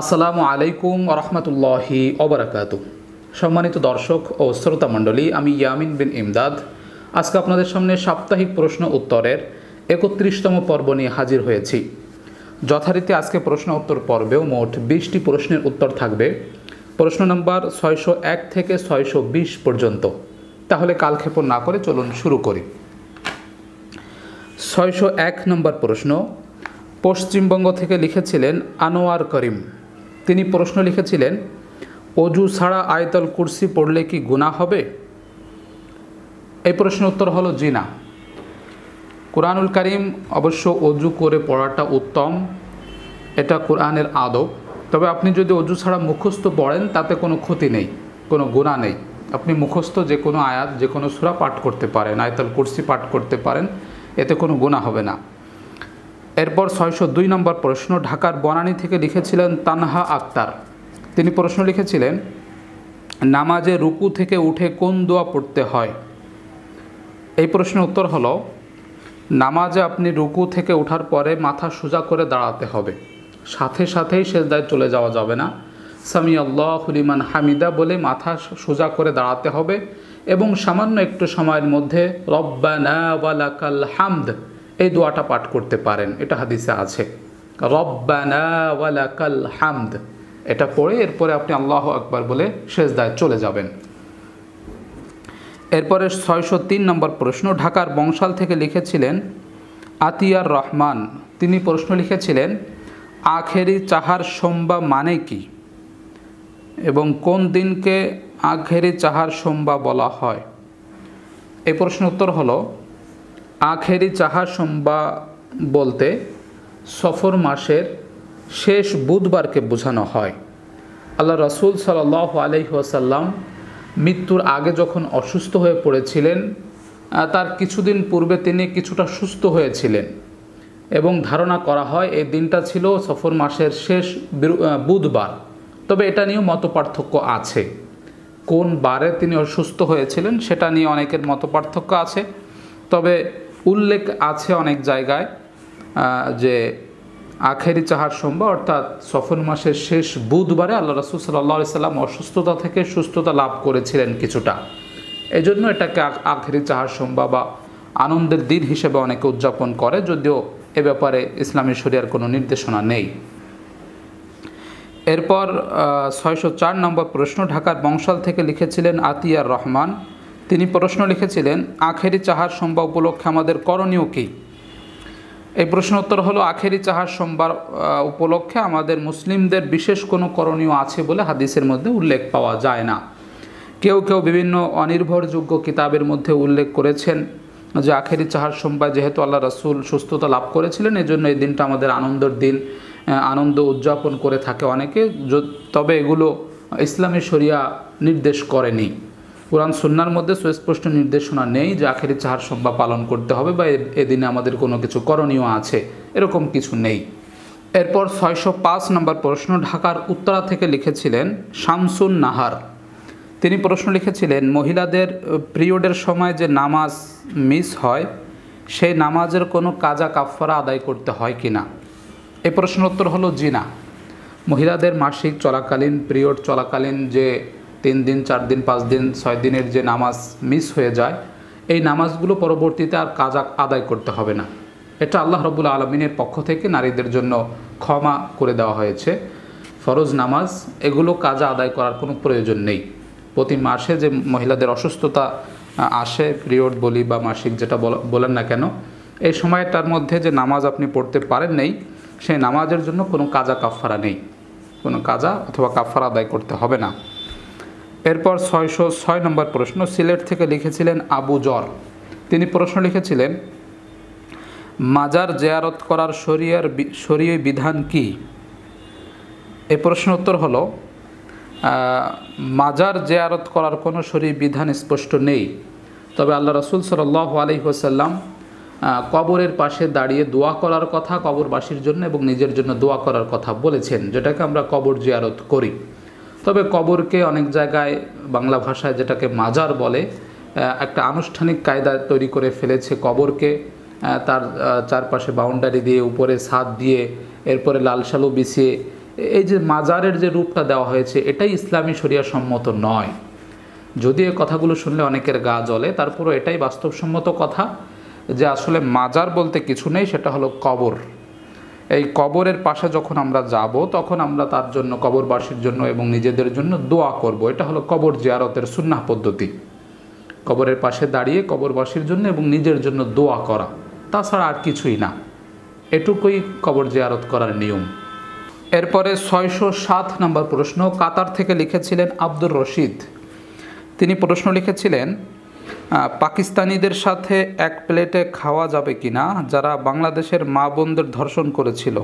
আসসালামু আলাইকুম রহমতুল্লাহি অবরাকাত সম্মানিত দর্শক ও শ্রোতা মণ্ডলী আমি ইয়ামিন বিন ইমদাদ আজকে আপনাদের সামনে সাপ্তাহিক প্রশ্ন উত্তরের একত্রিশতম পর্ব নিয়ে হাজির হয়েছি যথারীতি আজকে প্রশ্ন উত্তর পর্বেও মোট বিশটি প্রশ্নের উত্তর থাকবে প্রশ্ন নম্বর ছয়শো এক থেকে ছয়শো বিশ পর্যন্ত তাহলে কালক্ষেপণ না করে চলুন শুরু করি ছয়শো এক নম্বর প্রশ্ন পশ্চিমবঙ্গ থেকে লিখেছিলেন আনোয়ার করিম তিনি প্রশ্ন লিখেছিলেন অজু ছাড়া আয়তল কুর্সি পড়লে কি গুণা হবে এই প্রশ্নের উত্তর হলো জিনা কোরআনুল করিম অবশ্য অজু করে পড়াটা উত্তম এটা কোরআনের আদব তবে আপনি যদি অজু ছাড়া মুখস্থ পড়েন তাতে কোনো ক্ষতি নেই কোনো গুণা নেই আপনি মুখস্থ যে কোনো আয়াত যে কোনো সুরা পাঠ করতে পারেন আয়তল কুর্সি পাঠ করতে পারেন এতে কোনো গুণা হবে না এরপর ছয়শো দুই নম্বর প্রশ্ন ঢাকার বনানী থেকে লিখেছিলেন তানহা আক্তার তিনি প্রশ্ন লিখেছিলেন নামাজে রুকু থেকে উঠে কোন দোয়া পড়তে হয় এই প্রশ্নের উত্তর হলো নামাজে আপনি রুকু থেকে ওঠার পরে মাথা সোজা করে দাঁড়াতে হবে সাথে সাথেই সেজদায় চলে যাওয়া যাবে না সামি আল্লাহ হুলিমান হামিদা বলে মাথা সোজা করে দাঁড়াতে হবে এবং সামান্য একটু সময়ের মধ্যে রব্বানা ওয়ালাকাল হামদ এই দোয়াটা পাঠ করতে পারেন এটা হাদিসে আছে রব্বানা হামদ এটা পড়ে এরপরে আপনি আল্লাহ আকবার বলে শেষ দায় চলে যাবেন এরপরে ছয়শো তিন নম্বর প্রশ্ন ঢাকার বংশাল থেকে লিখেছিলেন আতিয়ার রহমান তিনি প্রশ্ন লিখেছিলেন আখেরি চাহার সোমবা মানে কি এবং কোন দিনকে আখেরি চাহার সোমবা বলা হয় এই প্রশ্নের উত্তর হলো আখেরি চাহা সোমবা বলতে সফর মাসের শেষ বুধবারকে বোঝানো হয় আল্লাহ রসুল সাল আলহিহাসাল্লাম মৃত্যুর আগে যখন অসুস্থ হয়ে পড়েছিলেন তার কিছুদিন পূর্বে তিনি কিছুটা সুস্থ হয়েছিলেন এবং ধারণা করা হয় এই দিনটা ছিল সফর মাসের শেষ বুধবার তবে এটা নিয়েও মত পার্থক্য আছে কোন বারে তিনি অসুস্থ হয়েছিলেন সেটা নিয়ে অনেকের মত পার্থক্য আছে তবে উল্লেখ আছে অনেক জায়গায় যে আখেরি চাহার সোমবার অর্থাৎ সফর মাসের শেষ বুধবারে আল্লাহ রসুল সাল্লাহ সাল্লাম অসুস্থতা থেকে সুস্থতা লাভ করেছিলেন কিছুটা এজন্য এটাকে আখেরি চাহার সোমবার বা আনন্দের দিন হিসেবে অনেকে উদযাপন করে যদিও এ ব্যাপারে ইসলামী শরিয়ার কোনো নির্দেশনা নেই এরপর ছয়শো চার নম্বর প্রশ্ন ঢাকার বংশাল থেকে লিখেছিলেন আতিয়ার রহমান তিনি প্রশ্ন লিখেছিলেন আখেরি চাহার সোমবার উপলক্ষে আমাদের করণীয় কী এই প্রশ্ন উত্তর হলো আখেরি চাহার সোমবার উপলক্ষে আমাদের মুসলিমদের বিশেষ কোনো করণীয় আছে বলে হাদিসের মধ্যে উল্লেখ পাওয়া যায় না কেউ কেউ বিভিন্ন অনির্ভরযোগ্য কিতাবের মধ্যে উল্লেখ করেছেন যে আখেরি চাহার সোমবার যেহেতু আল্লাহ রাসুল সুস্থতা লাভ করেছিলেন এই জন্য এই দিনটা আমাদের আনন্দের দিন আনন্দ উদযাপন করে থাকে অনেকে তবে এগুলো ইসলামী শরিয়া নির্দেশ করেনি কোরআন সুন্নার মধ্যে সুস্পষ্ট নির্দেশনা নেই যে আখেরি চাহার সব্বা পালন করতে হবে বা এদিনে আমাদের কোনো কিছু করণীয় আছে এরকম কিছু নেই এরপর ছয়শো পাঁচ নম্বর প্রশ্ন ঢাকার উত্তরা থেকে লিখেছিলেন শামসুন নাহার তিনি প্রশ্ন লিখেছিলেন মহিলাদের পিরিয়ডের সময় যে নামাজ মিস হয় সেই নামাজের কোনো কাজা কাফরা আদায় করতে হয় কি না এ প্রশ্ন উত্তর হলো জিনা মহিলাদের মাসিক চলাকালীন পিরিয়ড চলাকালীন যে তিন দিন চার দিন পাঁচ দিন ছয় দিনের যে নামাজ মিস হয়ে যায় এই নামাজগুলো পরবর্তীতে আর কাজ আদায় করতে হবে না এটা আল্লাহ রবুল আলমিনের পক্ষ থেকে নারীদের জন্য ক্ষমা করে দেওয়া হয়েছে ফরজ নামাজ এগুলো কাজ আদায় করার কোনো প্রয়োজন নেই প্রতি মাসে যে মহিলাদের অসুস্থতা আসে পিরিয়ড বলি বা মাসিক যেটা বলেন না কেন এই সময়টার মধ্যে যে নামাজ আপনি পড়তে পারেন নেই সেই নামাজের জন্য কোনো কাজা কাফারা নেই কোনো কাজা অথবা কাফারা আদায় করতে হবে না এরপর ছয়শো ছয় নম্বর প্রশ্ন সিলেট থেকে লিখেছিলেন আবু জর তিনি প্রশ্ন লিখেছিলেন মাজার জেয়ারত করার শরিয়ার শরীয় বিধান কি এ প্রশ্ন উত্তর হলো মাজার জেয়ারত করার কোনো শরীর বিধান স্পষ্ট নেই তবে আল্লাহ রসুল সাল্লাহ আলহিহসাল্লাম কবরের পাশে দাঁড়িয়ে দোয়া করার কথা কবরবাসীর জন্য এবং নিজের জন্য দোয়া করার কথা বলেছেন যেটাকে আমরা কবর জিয়ারত করি তবে কবরকে অনেক জায়গায় বাংলা ভাষায় যেটাকে মাজার বলে একটা আনুষ্ঠানিক কায়দা তৈরি করে ফেলেছে কবরকে তার চারপাশে বাউন্ডারি দিয়ে উপরে ছাদ দিয়ে এরপরে লাল সালু বিছিয়ে এই যে মাজারের যে রূপটা দেওয়া হয়েছে এটাই ইসলামী শরিয়া সম্মত নয় যদি এ কথাগুলো শুনলে অনেকের গা জ্বলে তারপরও এটাই বাস্তবসম্মত কথা যে আসলে মাজার বলতে কিছু নেই সেটা হলো কবর এই কবরের পাশে যখন আমরা যাব তখন আমরা তার জন্য কবরবাসীর জন্য এবং নিজেদের জন্য দোয়া করব এটা হলো কবর জিয়ারতের সুন্নাহ পদ্ধতি কবরের পাশে দাঁড়িয়ে কবরবাসীর জন্য এবং নিজের জন্য দোয়া করা তাছাড়া আর কিছুই না এটুকুই কবর জিয়ারত করার নিয়ম এরপরে ছয়শো সাত নম্বর প্রশ্ন কাতার থেকে লিখেছিলেন আব্দুর রশিদ তিনি প্রশ্ন লিখেছিলেন পাকিস্তানিদের সাথে এক প্লেটে খাওয়া যাবে কি না যারা বাংলাদেশের মা বোনদের ধর্ষণ করেছিল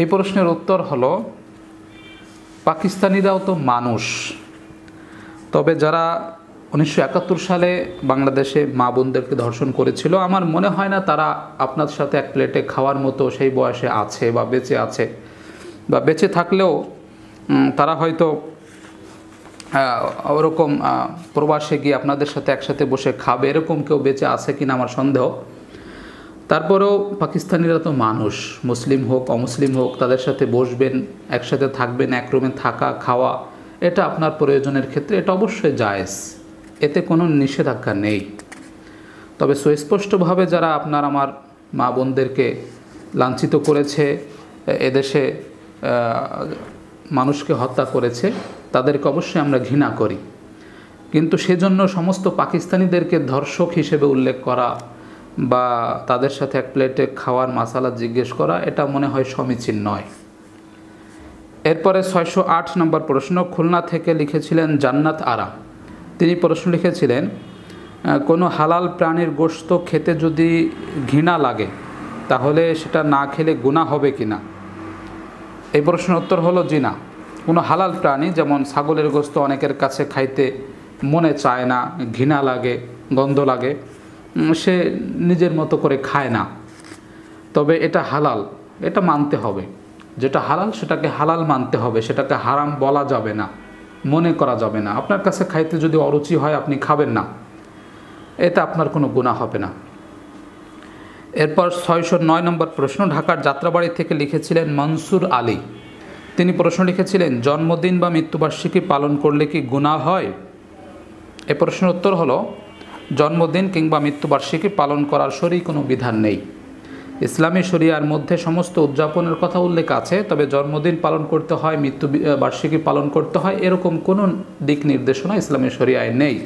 এই প্রশ্নের উত্তর হলো পাকিস্তানিরাও তো মানুষ তবে যারা উনিশশো সালে বাংলাদেশে মা বোনদেরকে ধর্ষণ করেছিল আমার মনে হয় না তারা আপনার সাথে এক প্লেটে খাওয়ার মতো সেই বয়সে আছে বা বেঁচে আছে বা বেঁচে থাকলেও তারা হয়তো ওরকম প্রবাসে গিয়ে আপনাদের সাথে একসাথে বসে খাবে এরকম কেউ বেঁচে আছে কিনা আমার সন্দেহ তারপরেও পাকিস্তানিরা তো মানুষ মুসলিম হোক অমুসলিম হোক তাদের সাথে বসবেন একসাথে থাকবেন এক রুমে থাকা খাওয়া এটা আপনার প্রয়োজনের ক্ষেত্রে এটা অবশ্যই জায়েজ এতে কোনো নিষেধাজ্ঞা নেই তবে সুস্পষ্টভাবে যারা আপনার আমার মা বোনদেরকে লাঞ্ছিত করেছে এদেশে মানুষকে হত্যা করেছে তাদেরকে অবশ্যই আমরা ঘৃণা করি কিন্তু সেজন্য সমস্ত পাকিস্তানিদেরকে ধর্ষক হিসেবে উল্লেখ করা বা তাদের সাথে এক প্লেটে খাওয়ার মশালা জিজ্ঞেস করা এটা মনে হয় সমীচীন নয় এরপরে ছয়শো আট নম্বর প্রশ্ন খুলনা থেকে লিখেছিলেন জান্নাত আরা তিনি প্রশ্ন লিখেছিলেন কোনো হালাল প্রাণীর গোস্ত খেতে যদি ঘৃণা লাগে তাহলে সেটা না খেলে গুণা হবে কি না এই প্রশ্নের উত্তর হলো জিনা কোনো হালাল প্রাণী যেমন ছাগলের গোস্ত অনেকের কাছে খাইতে মনে চায় না ঘৃণা লাগে গন্ধ লাগে সে নিজের মতো করে খায় না তবে এটা হালাল এটা মানতে হবে যেটা হালাল সেটাকে হালাল মানতে হবে সেটাকে হারাম বলা যাবে না মনে করা যাবে না আপনার কাছে খাইতে যদি অরুচি হয় আপনি খাবেন না এতে আপনার কোনো গুণা হবে না এরপর ছয়শো নয় নম্বর প্রশ্ন ঢাকার যাত্রাবাড়ি থেকে লিখেছিলেন মনসুর আলী তিনি প্রশ্ন লিখেছিলেন জন্মদিন বা মৃত্যুবার্ষিকী পালন করলে কি গুণা হয় এ প্রশ্নের উত্তর হলো জন্মদিন কিংবা মৃত্যুবার্ষিকী পালন করার শরীর কোনো বিধান নেই ইসলামী শরিয়ার মধ্যে সমস্ত উদযাপনের কথা উল্লেখ আছে তবে জন্মদিন পালন করতে হয় মৃত্যু বার্ষিকী পালন করতে হয় এরকম কোনো দিক নির্দেশনা ইসলামী শরিয়ায় নেই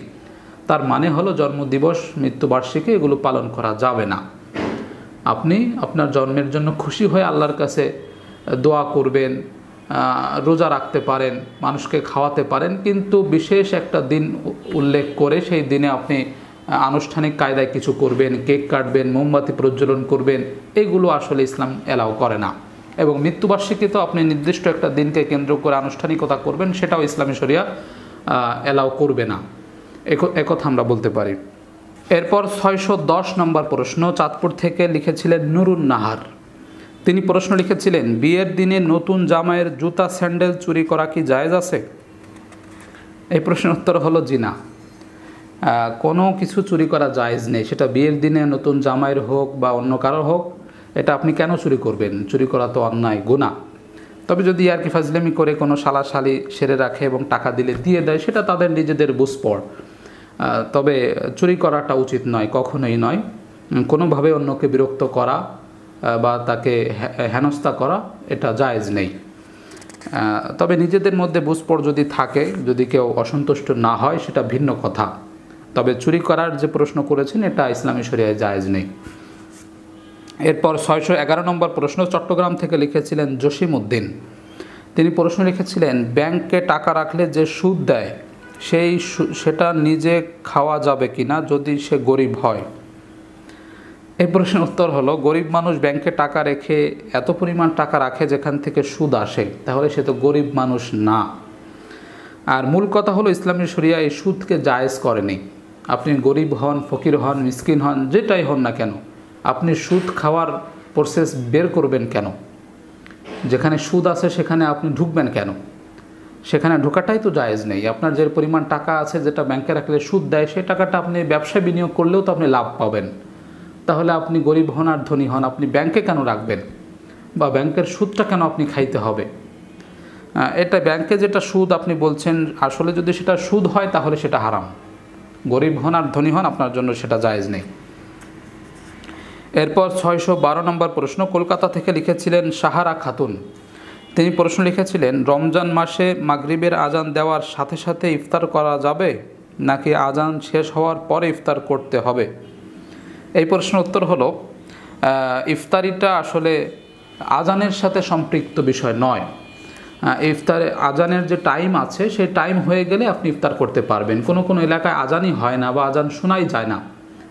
তার মানে হলো জন্মদিবস মৃত্যুবার্ষিকী এগুলো পালন করা যাবে না আপনি আপনার জন্মের জন্য খুশি হয়ে আল্লাহর কাছে দোয়া করবেন রোজা রাখতে পারেন মানুষকে খাওয়াতে পারেন কিন্তু বিশেষ একটা দিন উল্লেখ করে সেই দিনে আপনি আনুষ্ঠানিক কায়দায় কিছু করবেন কেক কাটবেন মোমবাতি প্রজ্বলন করবেন এগুলো আসলে ইসলাম অ্যালাউ করে না এবং মৃত্যুবার্ষিকী তো আপনি নির্দিষ্ট একটা দিনকে কেন্দ্র করে আনুষ্ঠানিকতা করবেন সেটাও ইসলামী শরিয়া অ্যালাউ করবে না একথা আমরা বলতে পারি এরপর ছয়শো দশ নম্বর প্রশ্ন চাঁদপুর থেকে লিখেছিলেন নুরুন নাহার তিনি প্রশ্ন লিখেছিলেন বিয়ের দিনে নতুন জামাইয়ের জুতা স্যান্ডেল চুরি করা কি জায়জ আছে এই প্রশ্নের উত্তর হলো জিনা কোনো কিছু চুরি করা জায়েজ নেই সেটা বিয়ের দিনে নতুন জামাইয়ের হোক বা অন্য কারো হোক এটা আপনি কেন চুরি করবেন চুরি করা তো অন্যায় গুণা তবে যদি আর কি ফাজলামি করে কোনো সালাশালি সেরে রাখে এবং টাকা দিলে দিয়ে দেয় সেটা তাদের নিজেদের বুঝপর তবে চুরি করাটা উচিত নয় কখনোই নয় কোনোভাবে অন্যকে বিরক্ত করা বা তাকে হেনস্থা করা এটা জায়েজ নেই তবে নিজেদের মধ্যে বুঝপড় যদি থাকে যদি কেউ অসন্তুষ্ট না হয় সেটা ভিন্ন কথা তবে চুরি করার যে প্রশ্ন করেছেন এটা ইসলামী শরিয়ায় জায়েজ নেই এরপর ছয়শো এগারো নম্বর প্রশ্ন চট্টগ্রাম থেকে লিখেছিলেন জসিম উদ্দিন তিনি প্রশ্ন লিখেছিলেন ব্যাংকে টাকা রাখলে যে সুদ দেয় সেই সেটা নিজে খাওয়া যাবে কি না যদি সে গরিব হয় এই প্রশ্নের উত্তর হলো গরিব মানুষ ব্যাংকে টাকা রেখে এত পরিমাণ টাকা রাখে যেখান থেকে সুদ আসে তাহলে সে তো গরিব মানুষ না আর মূল কথা হলো ইসলামী শরিয়া এই সুদকে জায়েজ করেনি আপনি গরিব হন ফকির হন মিসকিন হন যেটাই হন না কেন আপনি সুদ খাওয়ার প্রসেস বের করবেন কেন যেখানে সুদ আছে সেখানে আপনি ঢুকবেন কেন সেখানে ঢোকাটাই তো জায়েজ নেই আপনার যে পরিমাণ টাকা আছে যেটা ব্যাংকে রাখলে সুদ দেয় সেই টাকাটা আপনি ব্যবসায় বিনিয়োগ করলেও তো আপনি লাভ পাবেন তাহলে আপনি গরিব হন আর ধনী হন আপনি ব্যাংকে কেন রাখবেন বা ব্যাংকের সুদটা কেন আপনি খাইতে হবে এটা ব্যাংকে যেটা সুদ আপনি বলছেন আসলে যদি সেটা সুদ হয় তাহলে সেটা হারাম গরিব হন আর ধনী হন আপনার জন্য সেটা জায়েজ নেই এরপর ছয়শো বারো নম্বর প্রশ্ন কলকাতা থেকে লিখেছিলেন সাহারা খাতুন তিনি প্রশ্ন লিখেছিলেন রমজান মাসে মাগরিবের আজান দেওয়ার সাথে সাথে ইফতার করা যাবে নাকি আজান শেষ হওয়ার পরে ইফতার করতে হবে এই প্রশ্নের উত্তর হলো ইফতারিটা আসলে আজানের সাথে সম্পৃক্ত বিষয় নয় ইফতার আজানের যে টাইম আছে সেই টাইম হয়ে গেলে আপনি ইফতার করতে পারবেন কোনো কোনো এলাকায় আজানই হয় না বা আজান শোনাই যায় না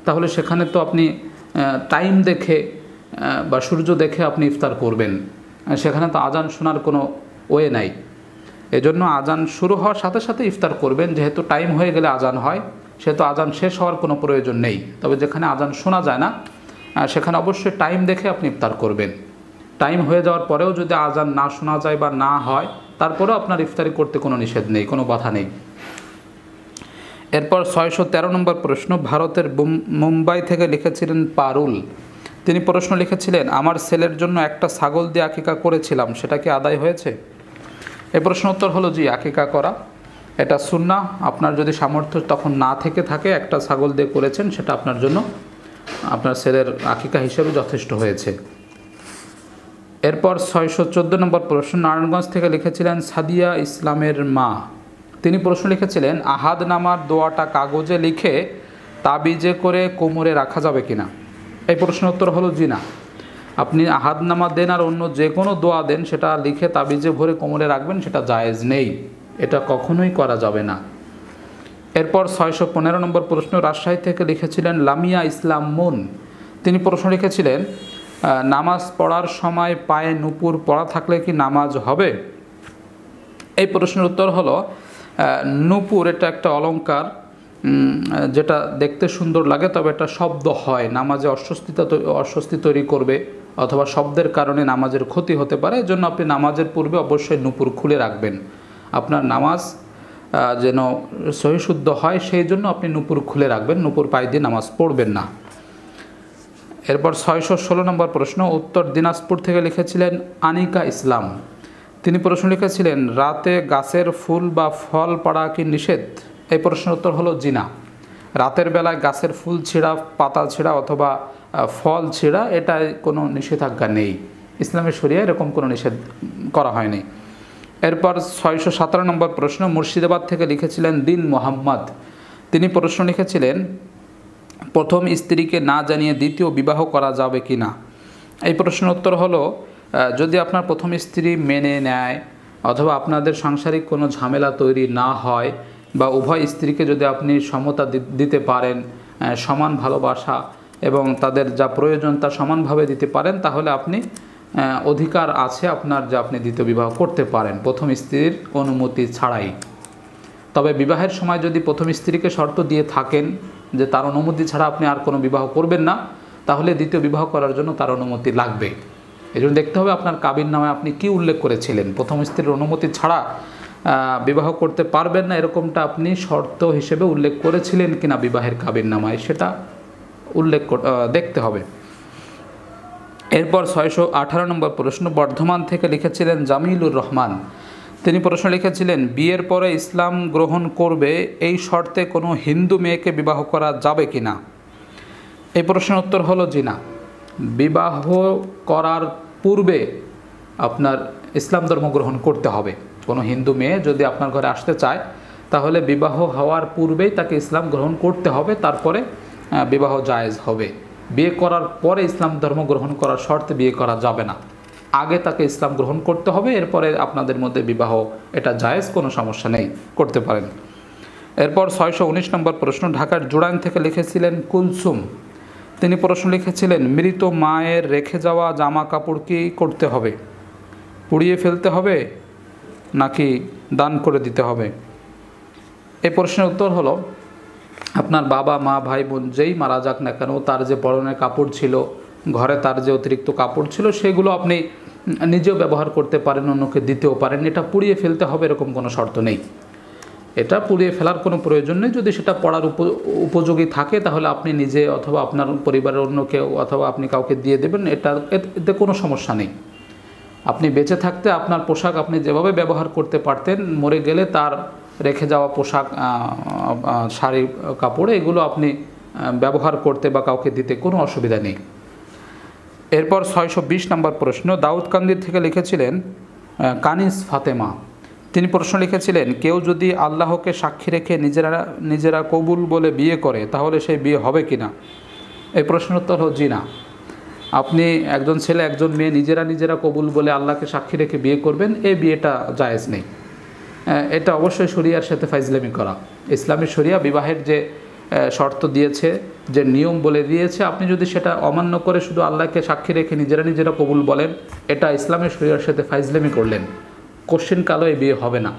তাহলে সেখানে তো আপনি টাইম দেখে বা সূর্য দেখে আপনি ইফতার করবেন সেখানে তো আজান শোনার কোনো ওয়ে নাই এজন্য আজান শুরু হওয়ার সাথে সাথে ইফতার করবেন যেহেতু টাইম হয়ে গেলে আজান হয় সেহেতু আজান শেষ হওয়ার কোনো প্রয়োজন নেই তবে যেখানে আজান শোনা যায় না সেখানে অবশ্যই টাইম দেখে আপনি ইফতার করবেন টাইম হয়ে যাওয়ার পরেও যদি আজান না শোনা যায় বা না হয় তারপরেও আপনার ইফতারি করতে কোনো নিষেধ নেই কোনো বাধা নেই এরপর ছয়শো তেরো নম্বর প্রশ্ন ভারতের মুম্বাই থেকে লিখেছিলেন পারুল তিনি প্রশ্ন লিখেছিলেন আমার ছেলের জন্য একটা ছাগল দিয়ে আকিকা করেছিলাম সেটা কি আদায় হয়েছে এ প্রশ্ন উত্তর হলো জি আকিকা করা এটা সুন্না আপনার যদি সামর্থ্য তখন না থেকে থাকে একটা ছাগল দিয়ে করেছেন সেটা আপনার জন্য আপনার ছেলের আকিকা হিসেবে যথেষ্ট হয়েছে এরপর ছয়শো চোদ্দো নম্বর প্রশ্ন নারায়ণগঞ্জ থেকে লিখেছিলেন সাদিয়া ইসলামের মা তিনি প্রশ্ন লিখেছিলেন আহাদ নামার দোয়াটা কাগজে লিখে তাবিজে করে কোমরে রাখা যাবে কিনা এই প্রশ্নের উত্তর হলো জিনা আপনি আহাদ নামা দেন আর অন্য যে কোনো দোয়া দেন সেটা লিখে তাবিজে ভরে কোমরে রাখবেন সেটা জায়েজ নেই এটা কখনোই করা যাবে না এরপর ছয়শো পনেরো নম্বর প্রশ্ন রাজশাহী থেকে লিখেছিলেন লামিয়া ইসলাম মুন তিনি প্রশ্ন লিখেছিলেন নামাজ পড়ার সময় পায়ে নুপুর পড়া থাকলে কি নামাজ হবে এই প্রশ্নের উত্তর হলো নুপুর এটা একটা অলঙ্কার যেটা দেখতে সুন্দর লাগে তবে এটা শব্দ হয় নামাজে অস্বস্তিতা অস্বস্তি তৈরি করবে অথবা শব্দের কারণে নামাজের ক্ষতি হতে পারে এজন্য আপনি নামাজের পূর্বে অবশ্যই নুপুর খুলে রাখবেন আপনার নামাজ যেন সহিশুদ্ধ হয় সেই জন্য আপনি নুপুর খুলে রাখবেন নুপুর পায়ে দিয়ে নামাজ পড়বেন না এরপর ছয়শো ষোলো নম্বর প্রশ্ন উত্তর দিনাজপুর থেকে লিখেছিলেন আনিকা ইসলাম তিনি প্রশ্ন লিখেছিলেন রাতে গাছের ফুল বা ফল পাড়া কি নিষেধ এই প্রশ্নের উত্তর হলো জিনা রাতের বেলায় গাছের ফুল ছিঁড়া পাতা ছিঁড়া অথবা ফল ছিঁড়া এটায় কোনো নিষেধাজ্ঞা নেই ইসলামের সরিয়ে এরকম কোনো নিষেধ করা হয়নি এরপর ছয়শো সতেরো নম্বর প্রশ্ন মুর্শিদাবাদ থেকে লিখেছিলেন দিন মোহাম্মদ তিনি প্রশ্ন লিখেছিলেন প্রথম স্ত্রীকে না জানিয়ে দ্বিতীয় বিবাহ করা যাবে কি না এই প্রশ্ন উত্তর হলো যদি আপনার প্রথম স্ত্রী মেনে নেয় অথবা আপনাদের সাংসারিক কোনো ঝামেলা তৈরি না হয় বা উভয় স্ত্রীকে যদি আপনি সমতা দিতে পারেন সমান ভালোবাসা এবং তাদের যা প্রয়োজন তা সমানভাবে দিতে পারেন তাহলে আপনি অধিকার আছে আপনার যে আপনি দ্বিতীয় বিবাহ করতে পারেন প্রথম স্ত্রীর অনুমতি ছাড়াই তবে বিবাহের সময় যদি প্রথম স্ত্রীকে শর্ত দিয়ে থাকেন যে তার অনুমতি ছাড়া আপনি আর কোনো বিবাহ করবেন না তাহলে দ্বিতীয় বিবাহ করার জন্য তার অনুমতি লাগবে এই জন্য দেখতে হবে আপনার কাবির নামে আপনি কি উল্লেখ করেছিলেন প্রথম স্ত্রীর অনুমতি ছাড়া বিবাহ করতে পারবেন না এরকমটা আপনি শর্ত হিসেবে উল্লেখ করেছিলেন কিনা বিবাহের কাবির নামায় সেটা উল্লেখ দেখতে হবে এরপর ছয়শো আঠারো নম্বর প্রশ্ন বর্ধমান থেকে লিখেছিলেন জামিলুর রহমান তিনি প্রশ্ন লিখেছিলেন বিয়ের পরে ইসলাম গ্রহণ করবে এই শর্তে কোনো হিন্দু মেয়েকে বিবাহ করা যাবে কি না এই প্রশ্নের উত্তর হলো জিনা বিবাহ করার পূর্বে আপনার ইসলাম ধর্ম গ্রহণ করতে হবে কোনো হিন্দু মেয়ে যদি আপনার ঘরে আসতে চায় তাহলে বিবাহ হওয়ার পূর্বেই তাকে ইসলাম গ্রহণ করতে হবে তারপরে বিবাহ জায়েজ হবে বিয়ে করার পরে ইসলাম ধর্ম গ্রহণ করার শর্তে বিয়ে করা যাবে না আগে তাকে ইসলাম গ্রহণ করতে হবে এরপরে আপনাদের মধ্যে বিবাহ এটা জায়েজ কোনো সমস্যা নেই করতে পারেন এরপর ছয়শো উনিশ নম্বর প্রশ্ন ঢাকার জোড়াইন থেকে লিখেছিলেন কুলসুম তিনি প্রশ্ন লিখেছিলেন মৃত মায়ের রেখে যাওয়া জামা কাপড় কি করতে হবে পুড়িয়ে ফেলতে হবে নাকি দান করে দিতে হবে এই প্রশ্নের উত্তর হলো আপনার বাবা মা ভাই বোন যেই মারা যাক না কেন তার যে পরনের কাপড় ছিল ঘরে তার যে অতিরিক্ত কাপড় ছিল সেগুলো আপনি নিজেও ব্যবহার করতে পারেন অন্যকে দিতেও পারেন এটা পুড়িয়ে ফেলতে হবে এরকম কোনো শর্ত নেই এটা পুড়িয়ে ফেলার কোনো প্রয়োজন নেই যদি সেটা পড়ার উপযোগী থাকে তাহলে আপনি নিজে অথবা আপনার পরিবারের অন্য কেউ অথবা আপনি কাউকে দিয়ে দেবেন এটা এতে কোনো সমস্যা নেই আপনি বেঁচে থাকতে আপনার পোশাক আপনি যেভাবে ব্যবহার করতে পারতেন মরে গেলে তার রেখে যাওয়া পোশাক শাড়ি কাপড় এগুলো আপনি ব্যবহার করতে বা কাউকে দিতে কোনো অসুবিধা নেই এরপর ছয়শো বিশ নম্বর প্রশ্ন দাউদ কান্দির থেকে লিখেছিলেন কানিস ফাতেমা তিনি প্রশ্ন লিখেছিলেন কেউ যদি আল্লাহকে সাক্ষী রেখে নিজেরা নিজেরা কবুল বলে বিয়ে করে তাহলে সেই বিয়ে হবে কি না এই প্রশ্নের উত্তর হল জি না আপনি একজন ছেলে একজন মেয়ে নিজেরা নিজেরা কবুল বলে আল্লাহকে সাক্ষী রেখে বিয়ে করবেন এই বিয়েটা জায়েজ নেই এটা অবশ্যই শরিয়ার সাথে ফাইজলামি করা ইসলামী শরিয়া বিবাহের যে শর্ত দিয়েছে যে নিয়ম বলে দিয়েছে আপনি যদি সেটা অমান্য করে শুধু আল্লাহকে সাক্ষী রেখে নিজেরা নিজেরা কবুল বলেন এটা ইসলামের শরীরের সাথে ফাইজলামি করলেন কালো এই বিয়ে হবে না